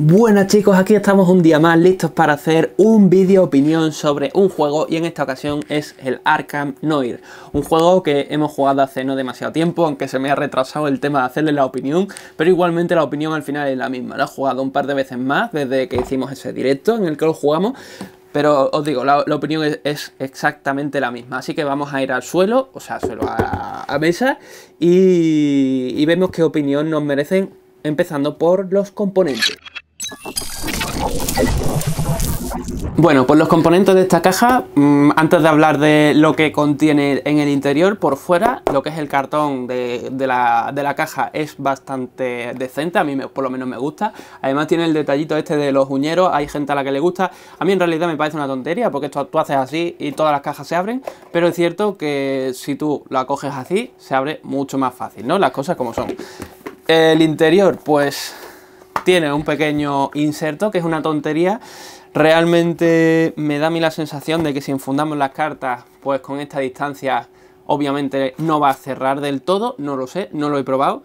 Buenas chicos, aquí estamos un día más listos para hacer un vídeo opinión sobre un juego y en esta ocasión es el Arkham Noir, un juego que hemos jugado hace no demasiado tiempo, aunque se me ha retrasado el tema de hacerle la opinión, pero igualmente la opinión al final es la misma, lo he jugado un par de veces más desde que hicimos ese directo en el que lo jugamos, pero os digo, la, opinión es, exactamente la misma. Así que vamos a ir al suelo, o sea, suelo a, mesa, y, y vemos qué opinión nos merecen, empezando por los componentes. Bueno, pues los componentes de esta caja, mm, antes de hablar de lo que contiene en el interior, por fuera, lo que es el cartón de, la, caja es bastante decente, a mí por lo menos me gusta. Además tiene el detallito este de los uñeros, hay gente a la que le gusta. A mí en realidad me parece una tontería, porque esto, tú haces así y todas las cajas se abren, pero es cierto que si tú la coges así, se abre mucho más fácil, ¿no? Las cosas como son. El interior, pues tiene un pequeño inserto, que es una tontería. Realmente me da a mí la sensación de que si enfundamos las cartas, pues con esta distancia obviamente no va a cerrar del todo, no lo sé, no lo he probado.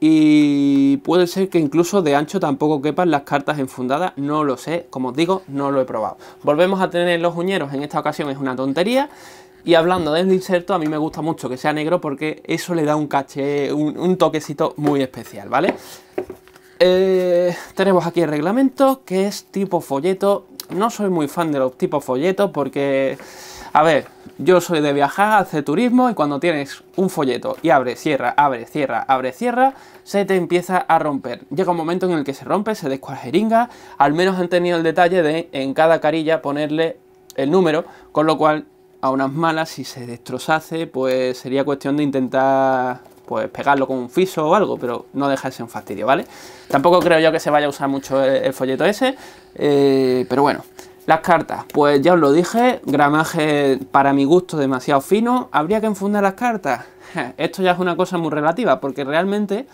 Y puede ser que incluso de ancho tampoco quepan las cartas enfundadas, no lo sé, como os digo, no lo he probado. Volvemos a tener los uñeros, en esta ocasión es una tontería. Y hablando del inserto, a mí me gusta mucho que sea negro porque eso le da un caché, un toquecito muy especial, ¿vale? Eh, tenemos aquí el reglamento, que es tipo folleto. No soy muy fan de los tipos folletos, porque, a ver, yo soy de viajar, hace turismo y cuando tienes un folleto y abre, cierra, abre, cierra, abre, cierra, se te empieza a romper. Llega un momento en el que se rompe, se descuajeringa. Al menos han tenido el detalle de en cada carilla ponerle el número, con lo cual a unas malas, si se destrozase, pues sería cuestión de intentar pues pegarlo con un fiso o algo, pero no dejarse de un fastidio, ¿vale? Tampoco creo yo que se vaya a usar mucho el, folleto ese, eh, pero bueno. Las cartas, pues ya os lo dije, gramaje para mi gusto demasiado fino. ¿Habría que enfundar las cartas? Esto ya es una cosa muy relativa, porque realmente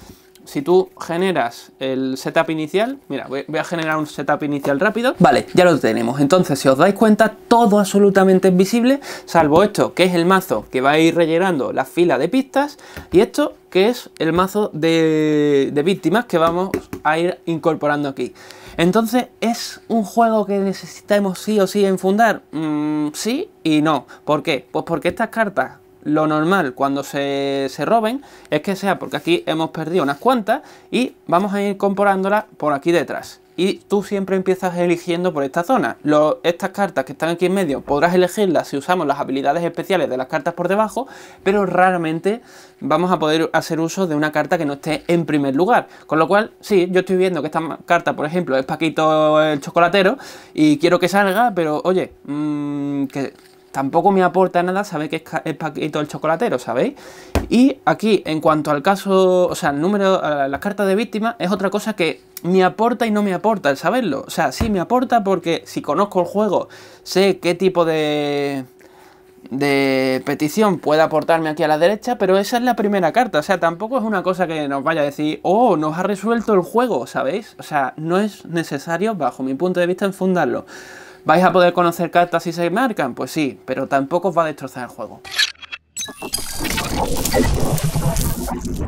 si tú generas el setup inicial, mira, voy, a generar un setup inicial rápido. Vale, ya lo tenemos. Entonces, si os dais cuenta, todo absolutamente es visible, salvo esto, que es el mazo que va a ir rellenando la fila de pistas, y esto que es el mazo de, víctimas que vamos a ir incorporando aquí. Entonces, ¿es un juego que necesitamos sí o sí enfundar? Mm, sí y no. ¿Por qué? Pues porque estas cartas lo normal cuando se, roben es que sea porque aquí hemos perdido unas cuantas y vamos a ir incorporándolas por aquí detrás. Y tú siempre empiezas eligiendo por esta zona. estas cartas que están aquí en medio podrás elegirlas si usamos las habilidades especiales de las cartas por debajo, pero raramente vamos a poder hacer uso de una carta que no esté en primer lugar. Con lo cual, sí, yo estoy viendo que esta carta, por ejemplo, es Paquito el Chocolatero y quiero que salga, pero oye, mm, que tampoco me aporta nada saber que es Paquito del chocolatero, ¿sabéis? Y aquí, en cuanto al caso, o sea, el número, las cartas de víctima es otra cosa que me aporta y no me aporta el saberlo. O sea, sí me aporta porque si conozco el juego, sé qué tipo de de petición puede aportarme aquí a la derecha, pero esa es la primera carta, o sea, tampoco es una cosa que nos vaya a decir, oh, nos ha resuelto el juego, ¿sabéis? O sea, no es necesario, bajo mi punto de vista, enfundarlo. ¿Vais a poder conocer cartas si se marcan? Pues sí, pero tampoco os va a destrozar el juego.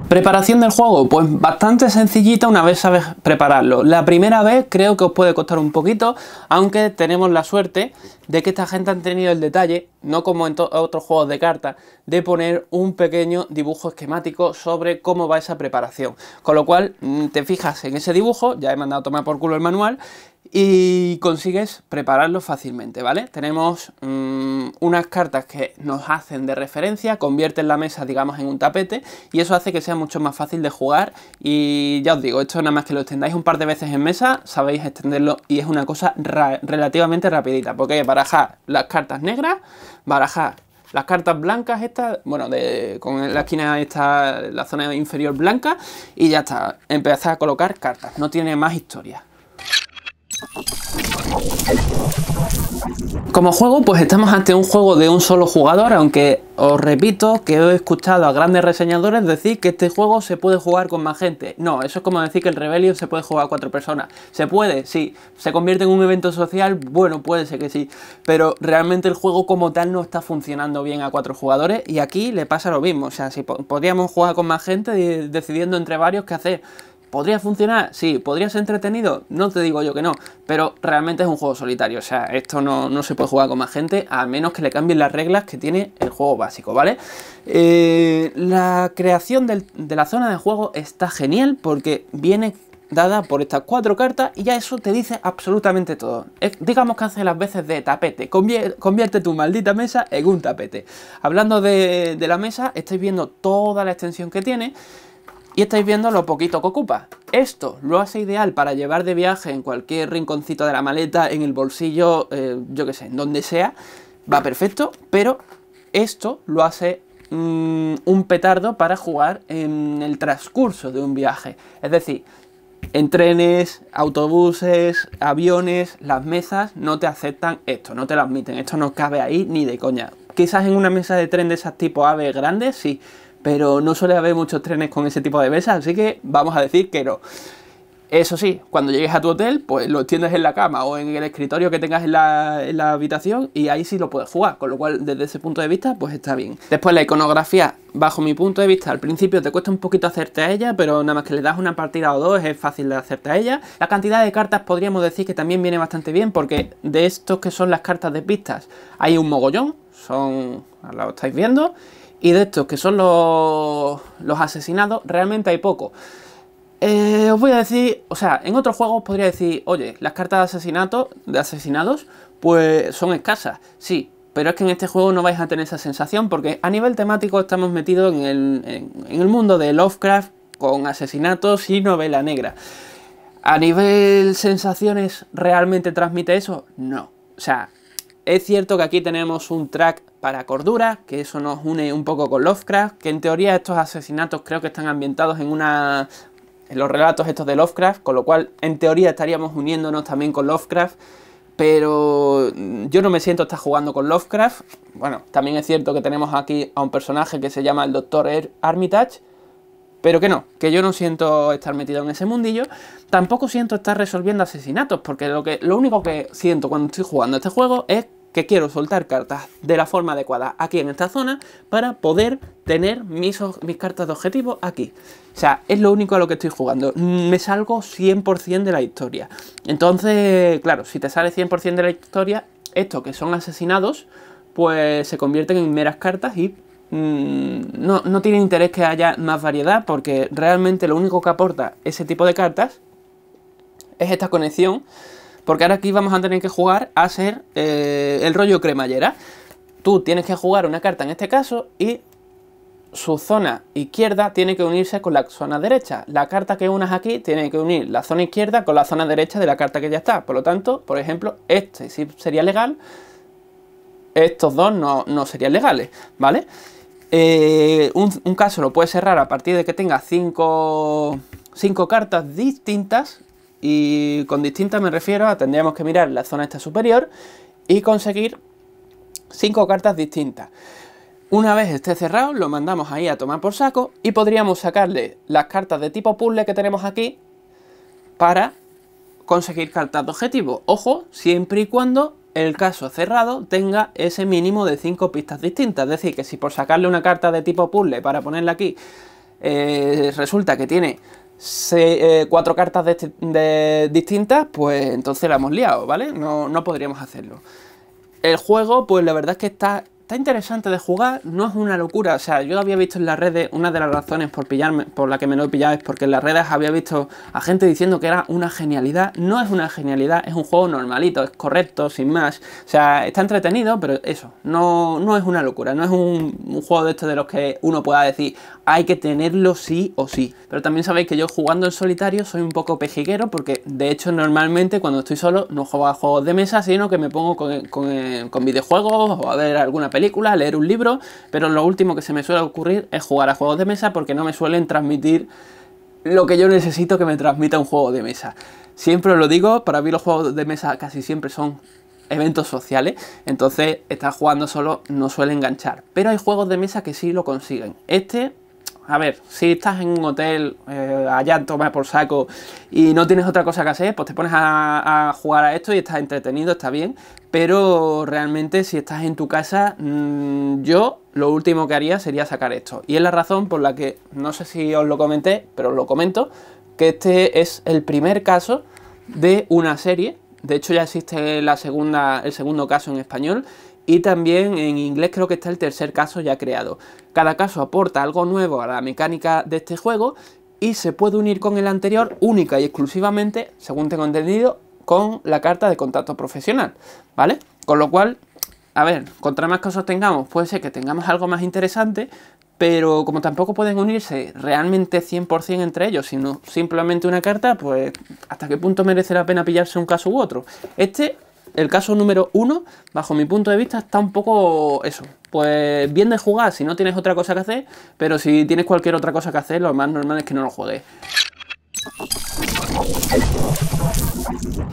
Preparación del juego, pues bastante sencillita una vez sabes prepararlo. La primera vez creo que os puede costar un poquito, aunque tenemos la suerte de que esta gente han tenido el detalle, no como en otros juegos de cartas, de poner un pequeño dibujo esquemático sobre cómo va esa preparación. Con lo cual mm, te fijas en ese dibujo, ya he mandado a tomar por culo el manual, y consigues prepararlo fácilmente, ¿vale? Tenemos mm, unas cartas que nos hacen de referencia, convierten la mesa, digamos, en un tapete y eso hace que sea mucho más fácil de jugar y ya os digo, esto nada más que lo extendáis un par de veces en mesa, sabéis extenderlo y es una cosa relativamente rapidita, porque barajar las cartas negras, barajar las cartas blancas estas, bueno, con la esquina esta, la zona inferior blanca y ya está, empezar a colocar cartas, no tiene más historia. Como juego, pues estamos ante un juego de un solo jugador, aunque os repito que he escuchado a grandes reseñadores decir que este juego se puede jugar con más gente. No, eso es como decir que el Rebellion se puede jugar a cuatro personas. ¿Se puede? Sí. ¿Se convierte en un evento social? Bueno, puede ser que sí. Pero realmente el juego como tal no está funcionando bien a cuatro jugadores y aquí le pasa lo mismo. O sea, si podríamos jugar con más gente decidiendo entre varios qué hacer. ¿Podría funcionar? Sí, ¿podría ser entretenido? No te digo yo que no, pero realmente es un juego solitario, o sea, esto no, se puede jugar con más gente, a menos que le cambien las reglas que tiene el juego básico, ¿vale? Eh, la creación de la zona de juego está genial porque viene dada por estas cuatro cartas y ya eso te dice absolutamente todo. digamos que hace las veces de tapete, convierte, tu maldita mesa en un tapete. Hablando de la mesa, estáis viendo toda la extensión que tiene y estáis viendo lo poquito que ocupa. Esto lo hace ideal para llevar de viaje en cualquier rinconcito de la maleta, en el bolsillo, eh, yo que sé, en donde sea. Va perfecto, pero esto lo hace mm, un petardo para jugar en el transcurso de un viaje. Es decir, en trenes, autobuses, aviones, las mesas no te aceptan esto, no te lo admiten, esto no cabe ahí ni de coña. Quizás en una mesa de tren de esas tipo AVE grandes sí, pero no suele haber muchos trenes con ese tipo de mesas, así que vamos a decir que no. Eso sí, cuando llegues a tu hotel, pues lo extiendes en la cama o en el escritorio que tengas en la, habitación y ahí sí lo puedes jugar, con lo cual desde ese punto de vista pues está bien. Después la iconografía, bajo mi punto de vista, al principio te cuesta un poquito hacerte a ella, pero nada más que le das una partida o dos es fácil de hacerte a ella. La cantidad de cartas podríamos decir que también viene bastante bien porque de estos que son las cartas de pistas hay un mogollón, son, ahora lo estáis viendo, y de estos que son los, los asesinados realmente hay poco. Eh, os voy a decir, o sea, en otro juego podría decir, oye, las cartas de asesinato, de asesinados, pues son escasas, sí, pero es que en este juego no vais a tener esa sensación porque a nivel temático estamos metidos en el, en el mundo de Lovecraft con asesinatos y novela negra. A nivel sensaciones, ¿realmente transmite eso? No. O sea, es cierto que aquí tenemos un track para cordura, que eso nos une un poco con Lovecraft, que en teoría estos asesinatos creo que están ambientados en una en los relatos estos de Lovecraft, con lo cual en teoría estaríamos uniéndonos también con Lovecraft, pero yo no me siento estar jugando con Lovecraft. Bueno, también es cierto que tenemos aquí a un personaje que se llama el Doctor er-, Armitage, pero que no, que yo no siento estar metido en ese mundillo, tampoco siento estar resolviendo asesinatos, porque lo, que, lo único que siento cuando estoy jugando este juego es quiero soltar cartas de la forma adecuada aquí en esta zona para poder tener mis, mis cartas de objetivo aquí. O sea, es lo único a lo que estoy jugando. Mm, me salgo 100% de la historia. Entonces, claro, si te sale 100% de la historia, estos que son asesinados, pues se convierten en meras cartas y mm, no, no tiene interés que haya más variedad porque realmente lo único que aporta ese tipo de cartas es esta conexión porque ahora aquí vamos a tener que jugar a ser eh, el rollo cremallera. Tú tienes que jugar una carta en este caso y su zona izquierda tiene que unirse con la zona derecha. La carta que unas aquí tiene que unir la zona izquierda con la zona derecha de la carta que ya está. Por lo tanto, por ejemplo, este sí sería legal. Estos dos no, serían legales, ¿vale? Eh, un, caso lo puedes cerrar a partir de que tenga 5 cinco cartas distintas y con distinta me refiero a tendríamos que mirar la zona esta superior y conseguir cinco cartas distintas. Una vez esté cerrado, lo mandamos ahí a tomar por saco y podríamos sacarle las cartas de tipo puzzle que tenemos aquí para conseguir cartas de objetivo. Ojo, siempre y cuando el caso cerrado tenga ese mínimo de 5 pistas distintas. Es decir, que si por sacarle una carta de tipo puzzle para ponerla aquí eh, resulta que tiene eh, cuatro cartas este, de, distintas, pues entonces la hemos liado, ¿vale? No, no podríamos hacerlo. El juego, pues la verdad es que está está interesante de jugar, no es una locura. O sea, yo había visto en las redes, una de las razones por pillarme, por la que me lo he pillado es porque en las redes había visto a gente diciendo que era una genialidad. No es una genialidad, es un juego normalito, es correcto, sin más. O sea, está entretenido, pero eso, no, es una locura. No es un, juego de estos de los que uno pueda decir, hay que tenerlo sí o sí. Pero también sabéis que yo jugando en solitario soy un poco pejiguero porque de hecho normalmente cuando estoy solo no juego a juegos de mesa, sino que me pongo con, videojuegos o a ver alguna película leer un libro, pero lo último que se me suele ocurrir es jugar a juegos de mesa porque no me suelen transmitir lo que yo necesito que me transmita un juego de mesa. Siempre os lo digo, para mí los juegos de mesa casi siempre son eventos sociales, entonces estar jugando solo no suele enganchar. Pero hay juegos de mesa que sí lo consiguen. Este a ver, si estás en un hotel eh, allá tomas por saco y no tienes otra cosa que hacer, pues te pones a, jugar a esto y estás entretenido, está bien. Pero realmente si estás en tu casa, mm, yo lo último que haría sería sacar esto. Y es la razón por la que, no sé si os lo comenté, pero os lo comento, que este es el primer caso de una serie. De hecho ya existe la segunda, el segundo caso en español y también en inglés creo que está el tercer caso ya creado. Cada caso aporta algo nuevo a la mecánica de este juego y se puede unir con el anterior única y exclusivamente, según tengo entendido, con la carta de contacto profesional, ¿vale? Con lo cual, a ver, contra más casos tengamos, puede ser que tengamos algo más interesante, pero como tampoco pueden unirse realmente 100% entre ellos, sino simplemente una carta, pues hasta qué punto merece la pena pillarse un caso u otro. Este el caso número uno, bajo mi punto de vista, está un poco eso. Pues bien de jugar si no tienes otra cosa que hacer, pero si tienes cualquier otra cosa que hacer, lo más normal es que no lo juegues.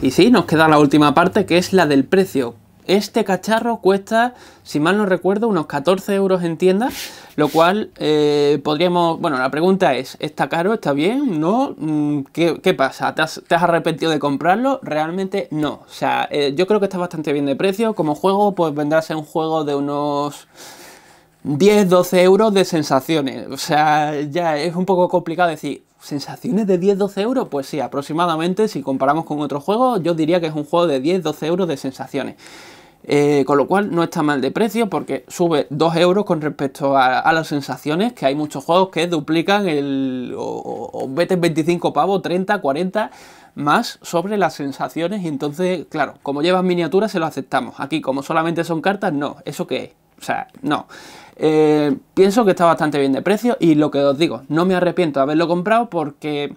Y sí, nos queda la última parte que es la del precio. Este cacharro cuesta, si mal no recuerdo, unos 14 euros en tienda, lo cual eh, podríamos... Bueno, la pregunta es, ¿está caro? ¿Está bien? ¿No? Mm, ¿Qué, pasa? ¿Te has, arrepentido de comprarlo? Realmente no. O sea, eh, yo creo que está bastante bien de precio. Como juego, pues vendrá a ser un juego de unos... 10, 12 euros de sensaciones. O sea, ya es un poco complicado decir, ¿Sensaciones de 10-12 euros? Pues sí, aproximadamente, si comparamos con otros juegos, yo diría que es un juego de 10-12 euros de sensaciones. Eh, con lo cual no está mal de precio porque sube 2 euros con respecto a, las sensaciones, que hay muchos juegos que duplican el... o, vete 25 pavos, 30, 40 más sobre las sensaciones y entonces, claro, como llevas miniaturas se lo aceptamos. Aquí como solamente son cartas, no. ¿Eso qué es? O sea, no. Eh, pienso que está bastante bien de precio y lo que os digo, no me arrepiento de haberlo comprado porque,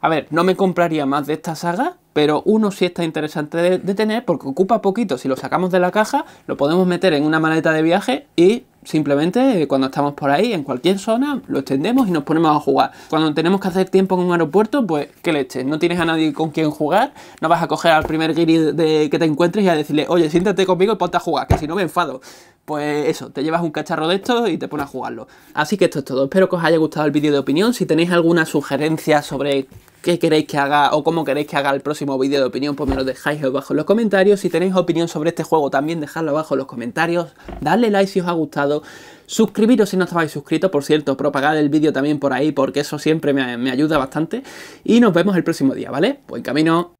a ver, no me compraría más de esta saga, pero uno sí está interesante de tener porque ocupa poquito. Si lo sacamos de la caja, lo podemos meter en una maleta de viaje y Simplemente eh, cuando estamos por ahí, en cualquier zona, lo extendemos y nos ponemos a jugar. Cuando tenemos que hacer tiempo en un aeropuerto, pues qué leche, no tienes a nadie con quien jugar, no vas a coger al primer guiri de, que te encuentres y a decirle, oye, siéntate conmigo y ponte a jugar, que si no me enfado. Pues eso, te llevas un cacharro de estos y te pones a jugarlo. Así que esto es todo, espero que os haya gustado el vídeo de opinión, si tenéis alguna sugerencia sobre qué queréis que haga o cómo queréis que haga el próximo vídeo de opinión, pues me lo dejáis abajo en los comentarios. Si tenéis opinión sobre este juego, también dejadlo abajo en los comentarios. Dadle like si os ha gustado. Suscribiros si no estabais suscritos, por cierto, propagad el vídeo también por ahí, porque eso siempre me, me ayuda bastante. Y nos vemos el próximo día, ¿vale? Buen camino.